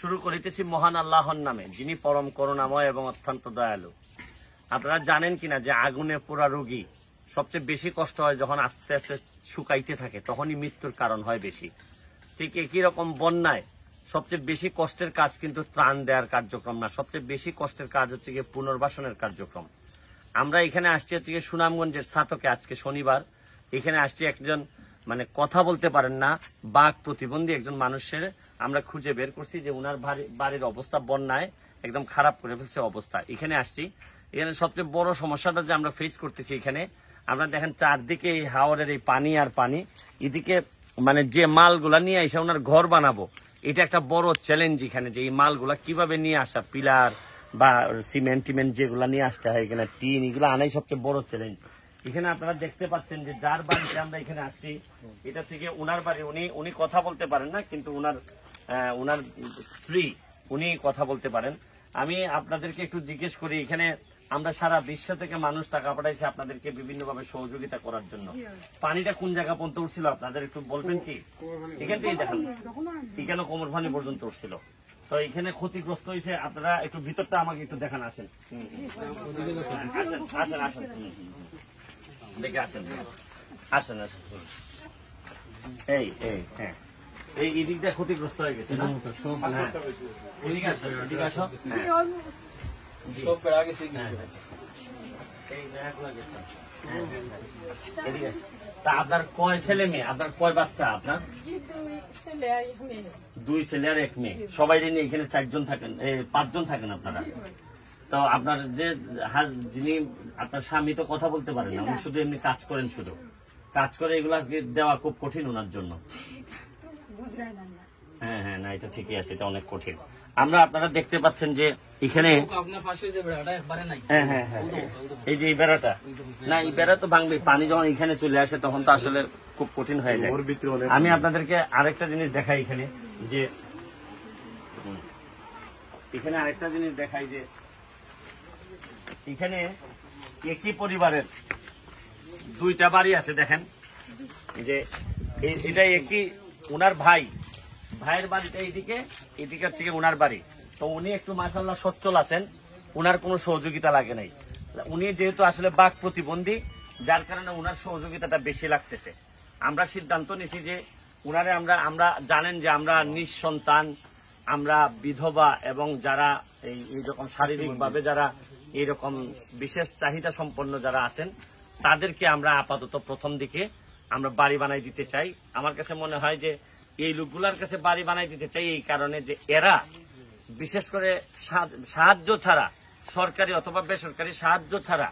শুরু করিতেছি মহান আল্লাহর নামে যিনি পরম করুণাময় এবং অত্যন্ত দয়ালু আপনারা জানেন কিনা যে আগুনে পোড়া রোগী সবচেয়ে বেশি কষ্ট হয় যখন আস্তে আস্তে শুকাইতে থাকে তখনই মৃত্যুর কারণ হয় বেশি ঠিক একই রকম বন্যায় সবচেয়ে বেশি কষ্টের কাজ কিন্তু ত্রাণ দেওয়ার কার্যক্রম না সবচেয়ে বেশি কষ্টের কাজ হচ্ছে গিয়ে পুনর্বাসনের কার্যক্রম আমরা এখানে আসছি হচ্ছে গিয়ে সুনামগঞ্জের সাতকে আজকে শনিবার এখানে আসছি একজন মানে কথা বলতে পারেন না বাঘ প্রতিবন্ধী একজন মানুষের আমরা খুঁজে বের করছি যে উনার বাড়ির অবস্থা বন্যায় একদম খারাপ করে ফেলছে অবস্থা এখানে আসছি এখানে সবচেয়ে বড় সমস্যাটা যে আমরা ফেস করতেছি এখানে আমরা দেখেন চারদিকে এই হাওড়ের এই পানি আর পানি এদিকে মানে যে মালগুলা নিয়ে এসে ওনার ঘর বানাবো এটা একটা বড় চ্যালেঞ্জ এখানে যে এই মালগুলা কিভাবে নিয়ে আসা পিলার বা সিমেন্ট টিমেন্ট যেগুলা নিয়ে আসতে হয় এখানে টিন এগুলো আনাই সবচেয়ে বড় চ্যালেঞ্জ এখানে আপনারা দেখতে পাচ্ছেন যে যার বাড়িতে আমরা এখানে আসছি এটা থেকে উনার বাড়ি উনি উনি কথা বলতে পারেন না কিন্তু উনার উনার স্ত্রী উনি কথা বলতে পারেন আমি আপনাদেরকে একটু জিজ্ঞেস করি এখানে আমরা সারা বিশ্ব থেকে মানুষ টাকা পাঠাইছে আপনাদেরকে বিভিন্নভাবে সহযোগিতা করার জন্য পানিটা কোন জায়গা পর্যন্ত উঠছিল আপনাদের একটু বলবেন কি এখান থেকে দেখান এখানে কোমরভানি পর্যন্ত উঠছিল তো এখানে ক্ষতিগ্রস্ত হয়েছে আপনারা একটু ভিতরটা আমাকে একটু দেখান আসেন আসেন আসেন আসেন আসেন এই এই হ্যাঁ আপনার কয় ছেলে মেয়ে আপনার কয় বাচ্চা আপনার দুই ছেলে আর এক মেয়ে সবাই নিয়ে এখানে চারজন থাকেন পাঁচজন থাকেন আপনারা তো আপনার যে যিনি আপনার স্বামী তো কথা বলতে পারেন না উনি শুধু এমনি কাজ করেন শুধু কাজ করে এগুলা দেওয়া খুব কঠিন ওনার জন্য হ্যাঁ হ্যাঁ না এটা ঠিকই আছে এটা অনেক কঠিন আমরা আপনারা দেখতে পাচ্ছেন যে এখানে হ্যাঁ, হ্যাঁ, হ্যাঁ, এই যে এই বেড়াটা না এই বেড়া তো ভাঙবে পানি যখন এখানে চলে আসে তখন তো আসলে খুব কঠিন হয়ে যায় আমি আপনাদেরকে আরেকটা জিনিস দেখাই এখানে যে এখানে আরেকটা জিনিস দেখাই যে এখানে একই পরিবারের দুইটা বাড়ি আছে দেখেন যে এটা একই ওনার ভাই ভাইয়ের বাড়িটা এইদিকে এদিকে হচ্ছে ওনার বাড়ি তো উনি একটু মার্শাল্লাহ সচ্ছল আছেন ওনার কোনো সহযোগিতা লাগে নাই উনি যেহেতু আসলে বাঘ প্রতিবন্ধী যার কারণে ওনার সহযোগিতাটা বেশি লাগতেছে আমরা সিদ্ধান্ত নিছি যে ওনারে আমরা আমরা জানেন যে আমরা নিঃসন্তান আমরা বিধবা এবং যারা এই যখন শারীরিকভাবে যারা এরকম বিশেষ চাহিদা সম্পন্ন যারা আছেন তাদেরকে আমরা আপাতত প্রথম দিকে আমরা বাড়ি বানাই দিতে চাই আমার কাছে মনে হয় যে এই লোকগুলার কাছে বাড়ি বানাই দিতে চাই এই কারণে যে এরা বিশেষ করে সাহায্য ছাড়া সরকারি অথবা বেসরকারি সাহায্য ছাড়া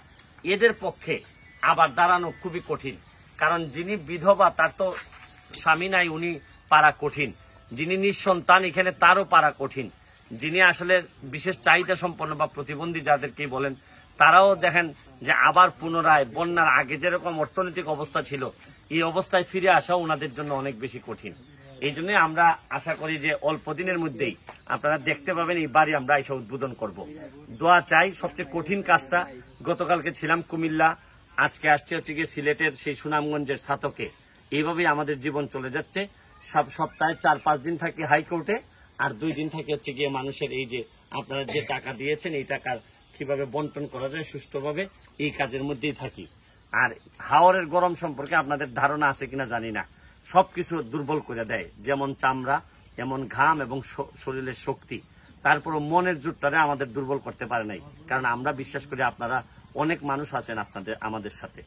এদের পক্ষে আবার দাঁড়ানো খুবই কঠিন কারণ যিনি বিধবা তার তো স্বামী নাই উনি পারা কঠিন যিনি নিঃসন্তান এখানে তারও পারা কঠিন যিনি আসলে বিশেষ চাহিদা সম্পন্ন বা প্রতিবন্ধী যাদেরকে বলেন তারাও দেখেন যে আবার পুনরায় বন্যার আগে যেরকম অর্থনৈতিক অবস্থা ছিল এই অবস্থায় ফিরে আসা ওনাদের জন্য অনেক বেশি কঠিন এই জন্য আমরা আশা করি যে অল্প দিনের মধ্যেই আপনারা দেখতে পাবেন এই বাড়ি আমরা এসে উদ্বোধন করব। দোয়া চাই সবচেয়ে কঠিন কাজটা গতকালকে ছিলাম কুমিল্লা আজকে আসছে হচ্ছে গিয়ে সিলেটের সেই সুনামগঞ্জের সাতকে এইভাবেই আমাদের জীবন চলে যাচ্ছে সব সপ্তাহে চার পাঁচ দিন থাকি হাইকোর্টে আর দুই দিন থেকে হচ্ছে গিয়ে মানুষের এই যে আপনারা যে টাকা দিয়েছেন এই টাকার কিভাবে বন্টন করা যায় সুষ্ঠুভাবে এই কাজের মধ্যেই থাকি আর হাওয়ারের গরম সম্পর্কে আপনাদের ধারণা আছে কিনা জানি না সবকিছু দুর্বল করে দেয় যেমন চামড়া এমন ঘাম এবং শরীরের শক্তি তারপরও মনের জোরটারে আমাদের দুর্বল করতে পারে নাই কারণ আমরা বিশ্বাস করি আপনারা অনেক মানুষ আছেন আপনাদের আমাদের সাথে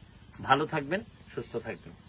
ভালো থাকবেন সুস্থ থাকবেন